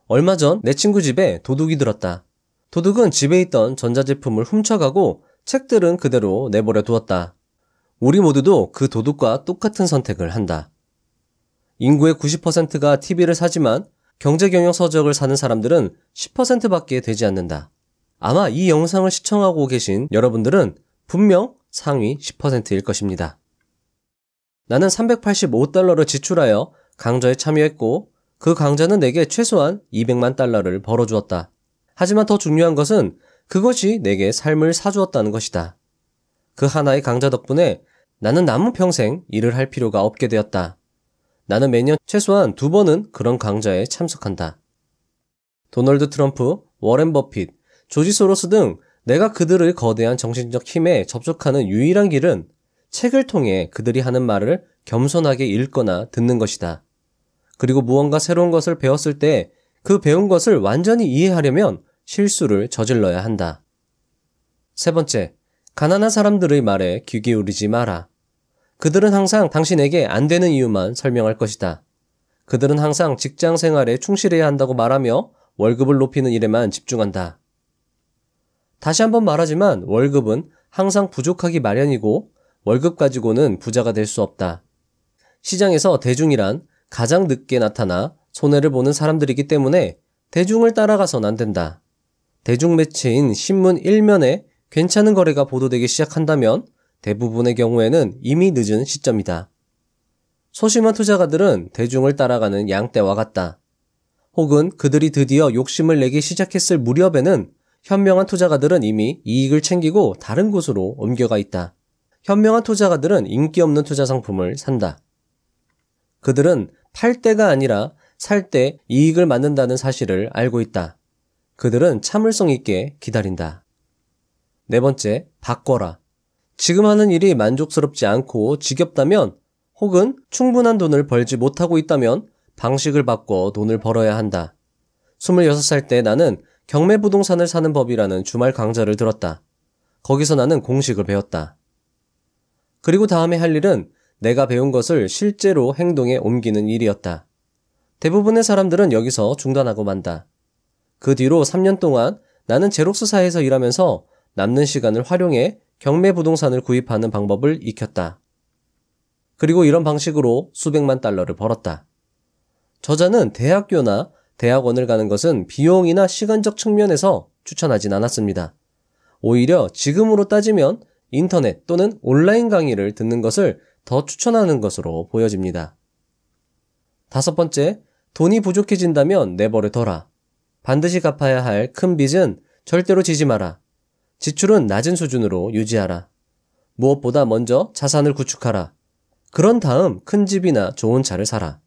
[SPEAKER 1] 얼마 전 내 친구 집에 도둑이 들었다. 도둑은 집에 있던 전자제품을 훔쳐가고 책들은 그대로 내버려 두었다. 우리 모두도 그 도둑과 똑같은 선택을 한다. 인구의 90%가 TV를 사지만 경제 경영 서적을 사는 사람들은 10%밖에 되지 않는다. 아마 이 영상을 시청하고 계신 여러분들은 분명 상위 10%일 것입니다. 나는 385달러를 지출하여 강좌에 참여했고 그 강좌는 내게 최소한 200만 달러를 벌어주었다. 하지만 더 중요한 것은 그것이 내게 삶을 사주었다는 것이다. 그 하나의 강좌 덕분에 나는 남은 평생 일을 할 필요가 없게 되었다. 나는 매년 최소한 두 번은 그런 강좌에 참석한다. 도널드 트럼프, 워렌 버핏, 조지 소로스 등 내가 그들의 거대한 정신적 힘에 접촉하는 유일한 길은 책을 통해 그들이 하는 말을 겸손하게 읽거나 듣는 것이다. 그리고 무언가 새로운 것을 배웠을 때 그 배운 것을 완전히 이해하려면 실수를 저질러야 한다. 세 번째, 가난한 사람들의 말에 귀 기울이지 마라. 그들은 항상 당신에게 안 되는 이유만 설명할 것이다. 그들은 항상 직장 생활에 충실해야 한다고 말하며 월급을 높이는 일에만 집중한다. 다시 한번 말하지만 월급은 항상 부족하기 마련이고 월급 가지고는 부자가 될 수 없다. 시장에서 대중이란 가장 늦게 나타나 손해를 보는 사람들이기 때문에 대중을 따라가선 안 된다. 대중 매체인 신문 1면에 괜찮은 거래가 보도되기 시작한다면 대부분의 경우에는 이미 늦은 시점이다. 소심한 투자가들은 대중을 따라가는 양떼와 같다. 혹은 그들이 드디어 욕심을 내기 시작했을 무렵에는 현명한 투자가들은 이미 이익을 챙기고 다른 곳으로 옮겨가 있다. 현명한 투자가들은 인기 없는 투자 상품을 산다. 그들은 팔 때가 아니라 살 때 이익을 만든다는 사실을 알고 있다. 그들은 참을성 있게 기다린다. 네 번째, 바꿔라. 지금 하는 일이 만족스럽지 않고 지겹다면 혹은 충분한 돈을 벌지 못하고 있다면 방식을 바꿔 돈을 벌어야 한다. 26살 때 나는 경매 부동산을 사는 법이라는 주말 강좌를 들었다. 거기서 나는 공식을 배웠다. 그리고 다음에 할 일은 내가 배운 것을 실제로 행동에 옮기는 일이었다. 대부분의 사람들은 여기서 중단하고 만다. 그 뒤로 3년 동안 나는 제록스사에서 일하면서 남는 시간을 활용해 경매 부동산을 구입하는 방법을 익혔다. 그리고 이런 방식으로 수백만 달러를 벌었다. 저자는 대학교나 대학원을 가는 것은 비용이나 시간적 측면에서 추천하진 않았습니다. 오히려 지금으로 따지면 인터넷 또는 온라인 강의를 듣는 것을 더 추천하는 것으로 보여집니다. 다섯 번째, 돈이 부족해진다면 내버려둬라. 반드시 갚아야 할 큰 빚은 절대로 지지 마라. 지출은 낮은 수준으로 유지하라. 무엇보다 먼저 자산을 구축하라. 그런 다음 큰 집이나 좋은 차를 사라.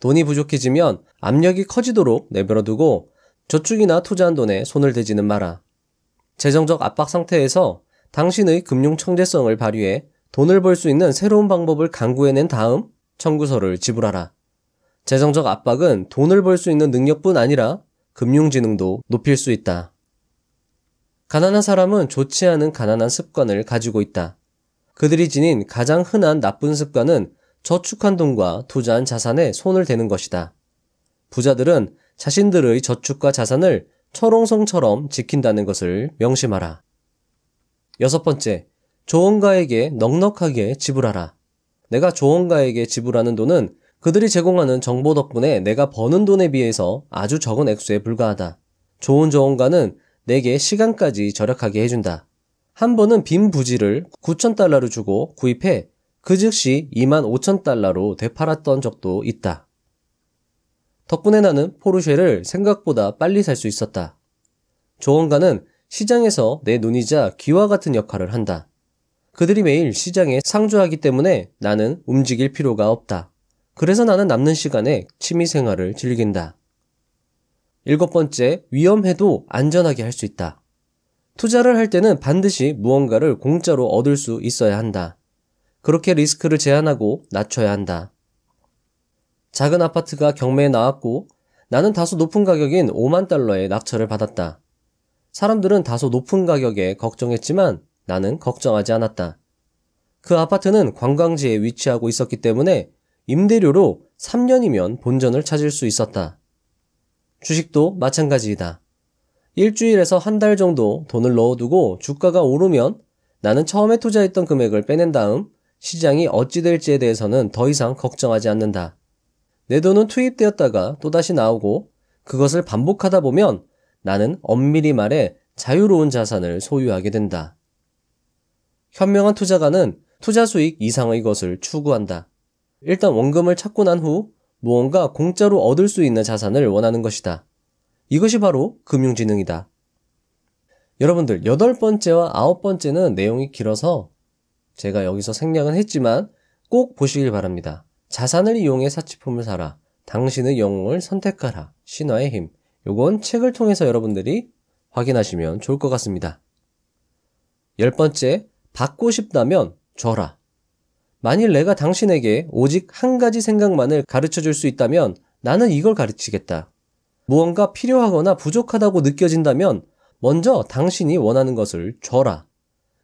[SPEAKER 1] 돈이 부족해지면 압력이 커지도록 내버려두고 저축이나 투자한 돈에 손을 대지는 마라. 재정적 압박 상태에서 당신의 금융 청재성을 발휘해 돈을 벌 수 있는 새로운 방법을 강구해낸 다음 청구서를 지불하라. 재정적 압박은 돈을 벌 수 있는 능력뿐 아니라 금융지능도 높일 수 있다. 가난한 사람은 좋지 않은 가난한 습관을 가지고 있다. 그들이 지닌 가장 흔한 나쁜 습관은 저축한 돈과 투자한 자산에 손을 대는 것이다. 부자들은 자신들의 저축과 자산을 철옹성처럼 지킨다는 것을 명심하라. 여섯 번째, 조언가에게 넉넉하게 지불하라. 내가 조언가에게 지불하는 돈은 그들이 제공하는 정보 덕분에 내가 버는 돈에 비해서 아주 적은 액수에 불과하다. 좋은 조언가는 내게 시간까지 절약하게 해준다. 한 번은 빈 부지를 9천달러로 주고 구입해 그 즉시 2만5천달러로 되팔았던 적도 있다. 덕분에 나는 포르쉐를 생각보다 빨리 살 수 있었다. 조언가는 시장에서 내 눈이자 귀와 같은 역할을 한다. 그들이 매일 시장에 상주하기 때문에 나는 움직일 필요가 없다. 그래서 나는 남는 시간에 취미 생활을 즐긴다. 일곱 번째, 위험해도 안전하게 할 수 있다. 투자를 할 때는 반드시 무언가를 공짜로 얻을 수 있어야 한다. 그렇게 리스크를 제한하고 낮춰야 한다. 작은 아파트가 경매에 나왔고 나는 다소 높은 가격인 5만 달러에 낙찰을 받았다. 사람들은 다소 높은 가격에 걱정했지만 나는 걱정하지 않았다. 그 아파트는 관광지에 위치하고 있었기 때문에 임대료로 3년이면 본전을 찾을 수 있었다. 주식도 마찬가지이다. 일주일에서 한 달 정도 돈을 넣어두고 주가가 오르면 나는 처음에 투자했던 금액을 빼낸 다음 시장이 어찌 될지에 대해서는 더 이상 걱정하지 않는다. 내 돈은 투입되었다가 또다시 나오고 그것을 반복하다 보면 나는 엄밀히 말해 자유로운 자산을 소유하게 된다. 현명한 투자가는 투자 수익 이상의 것을 추구한다. 일단 원금을 찾고 난후 무언가 공짜로 얻을 수 있는 자산을 원하는 것이다. 이것이 바로 금융지능이다. 여러분들, 여덟 번째와 아홉 번째는 내용이 길어서 제가 여기서 생략은 했지만 꼭 보시길 바랍니다. 자산을 이용해 사치품을 사라. 당신의 영웅을 선택하라. 신화의 힘. 요건 책을 통해서 여러분들이 확인하시면 좋을 것 같습니다. 열 번째, 받고 싶다면 줘라. 만일 내가 당신에게 오직 한 가지 생각만을 가르쳐 줄 수 있다면 나는 이걸 가르치겠다. 무언가 필요하거나 부족하다고 느껴진다면 먼저 당신이 원하는 것을 줘라.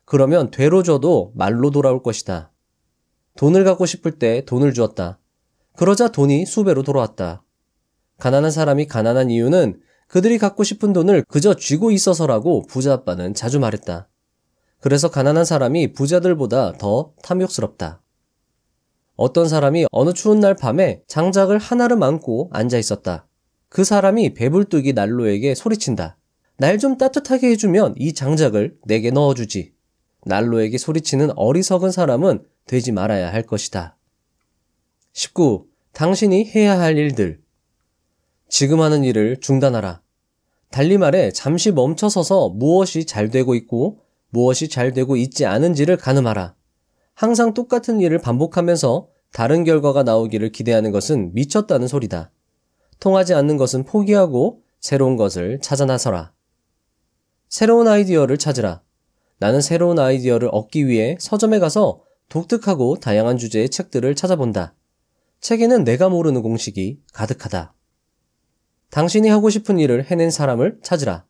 [SPEAKER 1] 그러면 되로 줘도 말로 돌아올 것이다. 돈을 갖고 싶을 때 돈을 주었다. 그러자 돈이 수배로 돌아왔다. 가난한 사람이 가난한 이유는 그들이 갖고 싶은 돈을 그저 쥐고 있어서라고 부자 아빠는 자주 말했다. 그래서 가난한 사람이 부자들보다 더 탐욕스럽다. 어떤 사람이 어느 추운 날 밤에 장작을 하나를 안고 앉아 있었다. 그 사람이 배불뚝이 난로에게 소리친다. 날 좀 따뜻하게 해주면 이 장작을 내게 넣어주지. 난로에게 소리치는 어리석은 사람은 되지 말아야 할 것이다. 19. 당신이 해야 할 일들. 지금 하는 일을 중단하라. 달리 말해 잠시 멈춰서서 무엇이 잘 되고 있고 무엇이 잘 되고 있지 않은지를 가늠하라. 항상 똑같은 일을 반복하면서 다른 결과가 나오기를 기대하는 것은 미쳤다는 소리다. 통하지 않는 것은 포기하고 새로운 것을 찾아 나서라. 새로운 아이디어를 찾으라. 나는 새로운 아이디어를 얻기 위해 서점에 가서 독특하고 다양한 주제의 책들을 찾아본다. 책에는 내가 모르는 공식이 가득하다. 당신이 하고 싶은 일을 해낸 사람을 찾으라.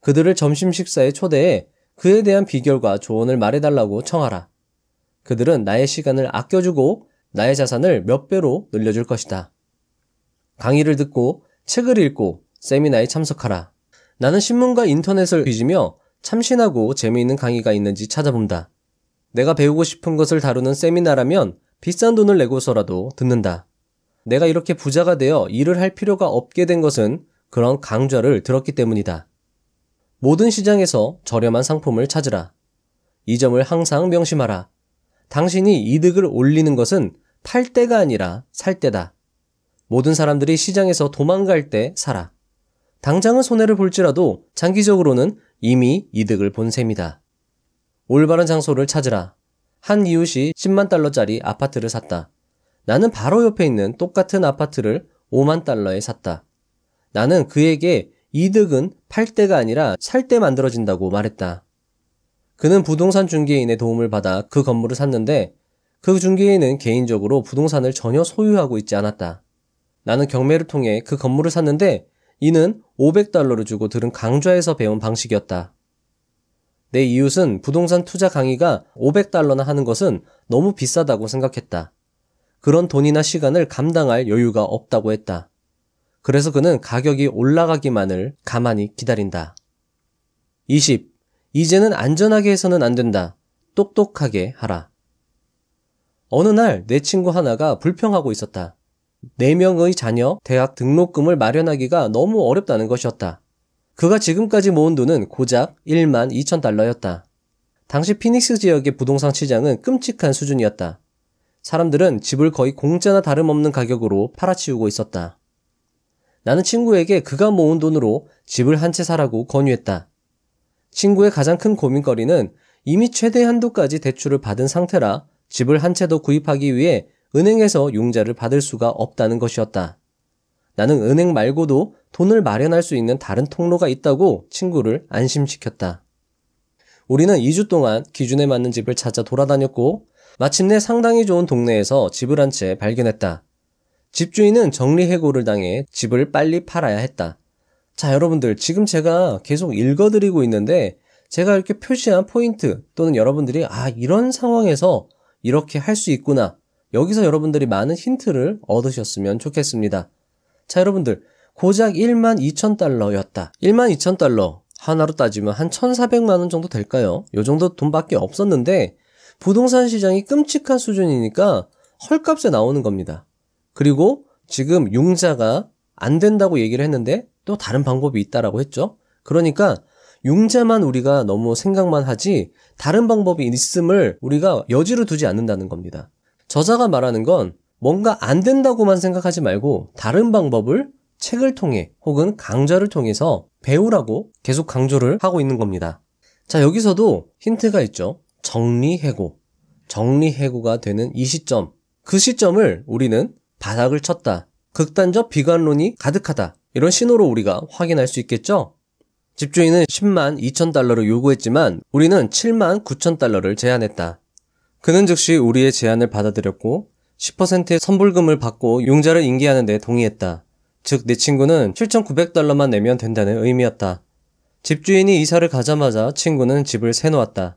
[SPEAKER 1] 그들을 점심 식사에 초대해 그에 대한 비결과 조언을 말해달라고 청하라. 그들은 나의 시간을 아껴주고 나의 자산을 몇 배로 늘려줄 것이다. 강의를 듣고 책을 읽고 세미나에 참석하라. 나는 신문과 인터넷을 뒤지며 참신하고 재미있는 강의가 있는지 찾아본다. 내가 배우고 싶은 것을 다루는 세미나라면 비싼 돈을 내고서라도 듣는다. 내가 이렇게 부자가 되어 일을 할 필요가 없게 된 것은 그런 강좌를 들었기 때문이다. 모든 시장에서 저렴한 상품을 찾으라. 이 점을 항상 명심하라. 당신이 이득을 올리는 것은 팔 때가 아니라 살 때다. 모든 사람들이 시장에서 도망갈 때 사라. 당장은 손해를 볼지라도 장기적으로는 이미 이득을 본 셈이다. 올바른 장소를 찾으라. 한 이웃이 10만 달러짜리 아파트를 샀다. 나는 바로 옆에 있는 똑같은 아파트를 5만 달러에 샀다. 나는 그에게 이득은 팔 때가 아니라 살 때 만들어진다고 말했다. 그는 부동산 중개인의 도움을 받아 그 건물을 샀는데 그 중개인은 개인적으로 부동산을 전혀 소유하고 있지 않았다. 나는 경매를 통해 그 건물을 샀는데 이는 500달러를 주고 들은 강좌에서 배운 방식이었다. 내 이웃은 부동산 투자 강의가 500달러나 하는 것은 너무 비싸다고 생각했다. 그런 돈이나 시간을 감당할 여유가 없다고 했다. 그래서 그는 가격이 올라가기만을 가만히 기다린다. 20. 이제는 안전하게 해서는 안 된다. 똑똑하게 하라. 어느 날 내 친구 하나가 불평하고 있었다. 4명의 자녀 대학 등록금을 마련하기가 너무 어렵다는 것이었다. 그가 지금까지 모은 돈은 고작 1만 2천 달러였다. 당시 피닉스 지역의 부동산 시장은 끔찍한 수준이었다. 사람들은 집을 거의 공짜나 다름없는 가격으로 팔아치우고 있었다. 나는 친구에게 그가 모은 돈으로 집을 한 채 사라고 권유했다. 친구의 가장 큰 고민거리는 이미 최대 한도까지 대출을 받은 상태라 집을 한채도 구입하기 위해 은행에서 융자를 받을 수가 없다는 것이었다. 나는 은행 말고도 돈을 마련할 수 있는 다른 통로가 있다고 친구를 안심시켰다. 우리는 2주 동안 기준에 맞는 집을 찾아 돌아다녔고 마침내 상당히 좋은 동네에서 집을 한 채 발견했다. 집주인은 정리해고를 당해 집을 빨리 팔아야 했다. 자, 여러분들 지금 제가 계속 읽어드리고 있는데 제가 이렇게 표시한 포인트 또는 여러분들이 아, 이런 상황에서 이렇게 할 수 있구나. 여기서 여러분들이 많은 힌트를 얻으셨으면 좋겠습니다. 자, 여러분들. 고작 1만 2천 달러였다. 1만 2천 달러. 하나로 따지면 한 1,400만 원 정도 될까요? 요 정도 돈밖에 없었는데 부동산 시장이 끔찍한 수준이니까 헐값에 나오는 겁니다. 그리고 지금 융자가안 된다고 얘기를 했는데 또 다른 방법이 있다라고 했죠. 그러니까 융자만 우리가 너무 생각만 하지 다른 방법이 있음을 우리가 여지를 두지 않는다는 겁니다. 저자가 말하는 건 뭔가 안 된다고만 생각하지 말고 다른 방법을 책을 통해 혹은 강좌를 통해서 배우라고 계속 강조를 하고 있는 겁니다. 자, 여기서도 힌트가 있죠. 정리해고. 정리해고가 되는 이 시점. 그 시점을 우리는 바닥을 쳤다. 극단적 비관론이 가득하다. 이런 신호로 우리가 확인할 수 있겠죠? 집주인은 10만 2천 달러를 요구했지만 우리는 7만 9천 달러를 제안했다. 그는 즉시 우리의 제안을 받아들였고 10%의 선불금을 받고 용자를 인계하는 데 동의했다. 즉 내 친구는 7,900달러만 내면 된다는 의미였다. 집주인이 이사를 가자마자 친구는 집을 세놓았다.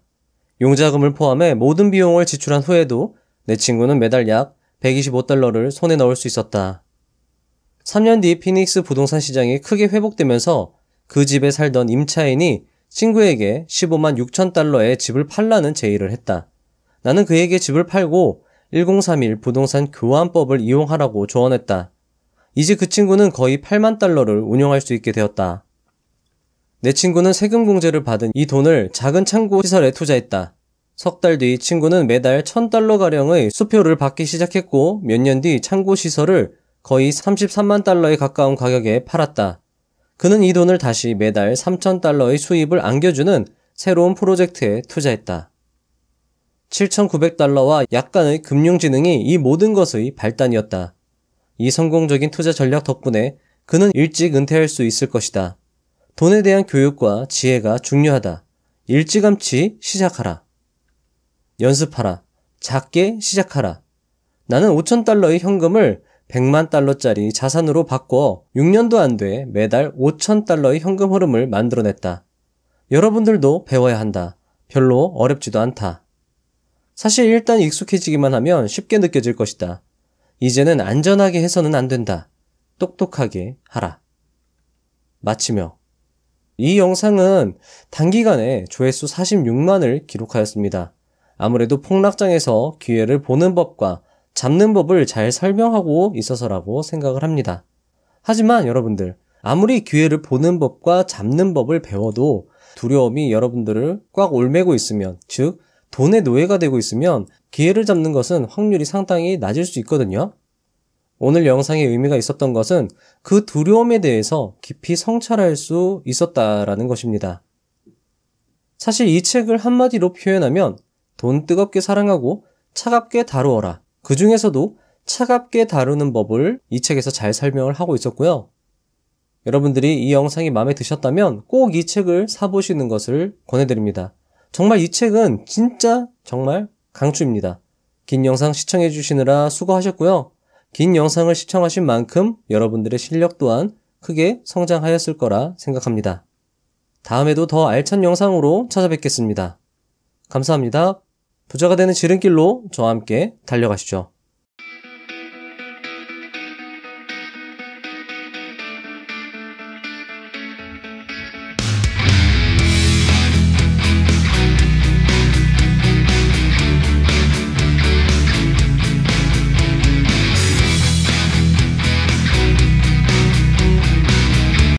[SPEAKER 1] 용자금을 포함해 모든 비용을 지출한 후에도 내 친구는 매달 약 125달러를 손에 넣을 수 있었다. 3년 뒤 피닉스 부동산 시장이 크게 회복되면서 그 집에 살던 임차인이 친구에게 15만 6천 달러의 집을 팔라는 제의를 했다. 나는 그에게 집을 팔고 1031 부동산 교환법을 이용하라고 조언했다. 이제 그 친구는 거의 8만 달러를 운영할 수 있게 되었다. 내 친구는 세금 공제를 받은 이 돈을 작은 창고 시설에 투자했다. 석 달 뒤 친구는 매달 1000달러가량의 수표를 받기 시작했고 몇 년 뒤 창고 시설을 거의 33만 달러에 가까운 가격에 팔았다. 그는 이 돈을 다시 매달 3천 달러의 수입을 안겨주는 새로운 프로젝트에 투자했다. 7,900달러와 약간의 금융지능이 이 모든 것의 발단이었다. 이 성공적인 투자 전략 덕분에 그는 일찍 은퇴할 수 있을 것이다. 돈에 대한 교육과 지혜가 중요하다. 일찌감치 시작하라. 연습하라. 작게 시작하라. 나는 5,000달러의 현금을 100만 달러짜리 자산으로 바꿔 6년도 안 돼 매달 5천 달러의 현금 흐름을 만들어냈다. 여러분들도 배워야 한다. 별로 어렵지도 않다. 사실 일단 익숙해지기만 하면 쉽게 느껴질 것이다. 이제는 안전하게 해서는 안 된다. 똑똑하게 하라. 마치며 이 영상은 단기간에 조회수 46만을 기록하였습니다. 아무래도 폭락장에서 기회를 보는 법과 잡는 법을 잘 설명하고 있어서라고 생각을 합니다. 하지만 여러분들, 아무리 기회를 보는 법과 잡는 법을 배워도 두려움이 여러분들을 꽉 올매고 있으면, 즉, 돈의 노예가 되고 있으면 기회를 잡는 것은 확률이 상당히 낮을 수 있거든요. 오늘 영상의 의미가 있었던 것은 그 두려움에 대해서 깊이 성찰할 수 있었다라는 것입니다. 사실 이 책을 한마디로 표현하면 돈 뜨겁게 사랑하고 차갑게 다루어라. 그 중에서도 차갑게 다루는 법을 이 책에서 잘 설명을 하고 있었고요. 여러분들이 이 영상이 마음에 드셨다면 꼭 이 책을 사보시는 것을 권해드립니다. 정말 이 책은 진짜 정말 강추입니다. 긴 영상 시청해주시느라 수고하셨고요. 긴 영상을 시청하신 만큼 여러분들의 실력 또한 크게 성장하였을 거라 생각합니다. 다음에도 더 알찬 영상으로 찾아뵙겠습니다. 감사합니다. 부자가 되는 지름길로 저와 함께 달려가시죠.